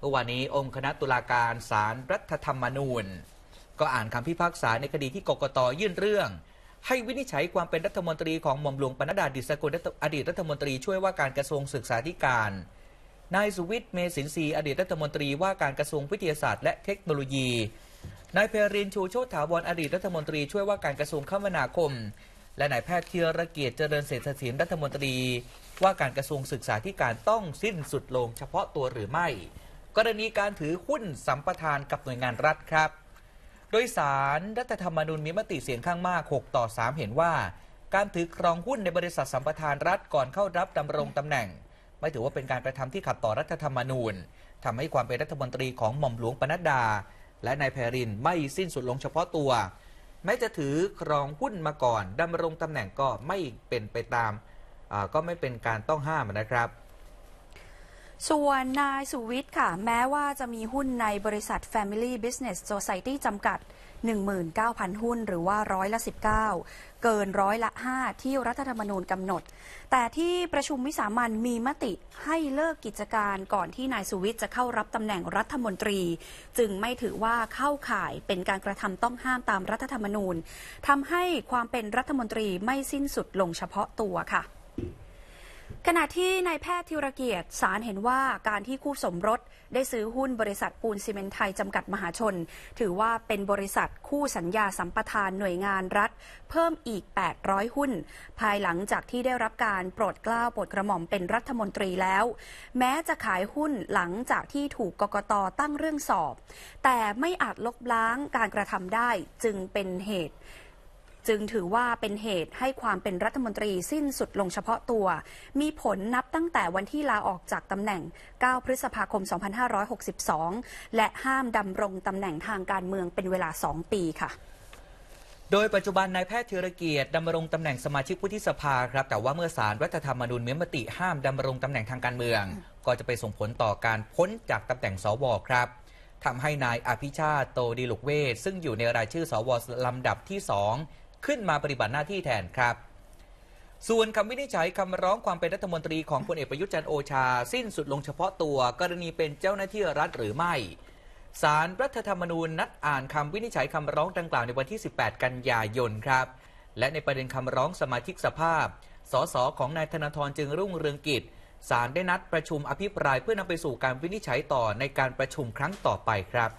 เมื่อวานนี้องค์คณะตุลาการศาลรรัฐธรรมนูญก็อ่านคำพิพากษาในคดีที่กกตยื่นเรื่อง ให้วินิจฉัยความเป็นรัฐมนตรีของหม่อมหลวงปนดาดิศกุลอดีตรัฐมนตรีช่วยว่าการกระทรวงศึกษาธิการ นายสุวิทย์เมสินทรีอดีตรัฐมนตรีว่าการกระทรวงวิทยาศาสตร์และเทคโนโลยี นายเพรินชูโชติถาวรอดีตรัฐมนตรีช่วยว่าการกระทรวงคมนาคม และนายแพทย์เทียรเกียรติเจริญเศรษฐศิลป์รัฐมนตรีว่าการกระทรวงศึกษาธิการต้องสิ้นสุดลงเฉพาะตัวหรือไม่กรณีการถือหุ้นสัมปทานกับหน่วยงานรัฐครับ โดยสารรัฐธรรมนูญมีมติเสียงข้างมาก 6 ต่อ 3 เห็นว่าการถือครองหุ้นในบริษัทสัมปทานรัฐก่อนเข้ารับดำรงตำแหน่ง ไม่ถือว่าเป็นการกระทำที่ขัดต่อรัฐธรรมนูญทำให้ความเป็นรัฐมนตรีของหม่อมหลวงปนัดดา และนายแพรินไม่สิ้นสุดลงเฉพาะตัวแม้จะถือครองหุ้นมาก่อนดำรงตำแหน่งก็ไม่เป็นไปตามก็ไม่เป็นการต้องห้ามนะครับส่วนนายสุวิทย์ค่ะ แม้ว่าจะมีหุ้นในบริษัท Family Business Society จำกัด 19,000หุ้นหรือว่าร้อยละ19เกินร้อยละ 5 ที่รัฐธรรมนูญกำหนด แต่ที่ประชุมวิสามันมีมติให้เลิกกิจการก่อนที่นายสุวิทย์จะเข้ารับตำแหน่งรัฐมนตรี จึงไม่ถือว่าเข้าข่ายเป็นการกระทำต้องห้ามตามรัฐธรรมนูญทำให้ความเป็นรัฐมนตรีไม่สิ้นสุดลงเฉพาะตัวค่ะขณะที่นายแพทย์ธิรเกียรติสารเห็นว่าการที่คู่สมรสได้ซื้อหุ้นบริษัทปูนซีเมนไทยจำกัดมหาชน ถือว่าเป็นบริษัทคู่สัญญาสัมปทานหน่วยงานรัฐเพิ่มอีก 800 หุ้น ภายหลังจากที่ได้รับการโปรดเกล้าโปรดกระหม่อมเป็นรัฐมนตรีแล้ว แม้จะขายหุ้นหลังจากที่ถูกกกตตั้งเรื่องสอบ แต่ไม่อาจลบล้างการกระทำได้จึงเป็นเหตุจึงถือว่าเป็นเหตุให้ความเป็นรัฐมนตรีสิ้นสุดลงเฉพาะตัว มีผลนับตั้งแต่วันที่ลาออกจากตำแหน่ง 9 พฤษภาคม 2562 และห้ามดำรงตำแหน่งทางการเมืองเป็นเวลา 2 ปีค่ะ โดยปัจจุบันนายแพทย์ธีรเกียรติดำรงตำแหน่งสมาชิกผู้ที่สภาครับ แต่ว่าเมื่อสารรัฐธรรมนูญเมีมติห้ามดำรงตำแหน่งทางการเมือง ก็จะไปส่งผลต่อการพ้นจากตำแหน่งสวครับทำให้นายอภิชาติโตดีลุกเวศซึ่งอยู่ในรายชื่อสวลำดับที่ 2ขึ้นมาปฏิบัติหน้าที่แทนครับ ส่วนคำวินิจฉัยคำร้องความเป็นรัฐมนตรีของพลเอกประยุทธ์จันโอชา สิ้นสุดลงเฉพาะตัวกรณีเป็นเจ้าหน้าที่รัฐหรือไม่ สารรัฐธรรมนูญนัดอ่านคำวินิจฉัยคำร้องดังกล่าวในวันที่ 18 กันยายนครับ และในประเด็นคำร้องสมาชิกสภาพสสของนายธนาธรจึงรุ่งเรืองกิจสารได้นัดประชุมอภิปรายเพื่อนำไปสู่การวินิจฉัยต่อในการประชุมครั้งต่อไปครับ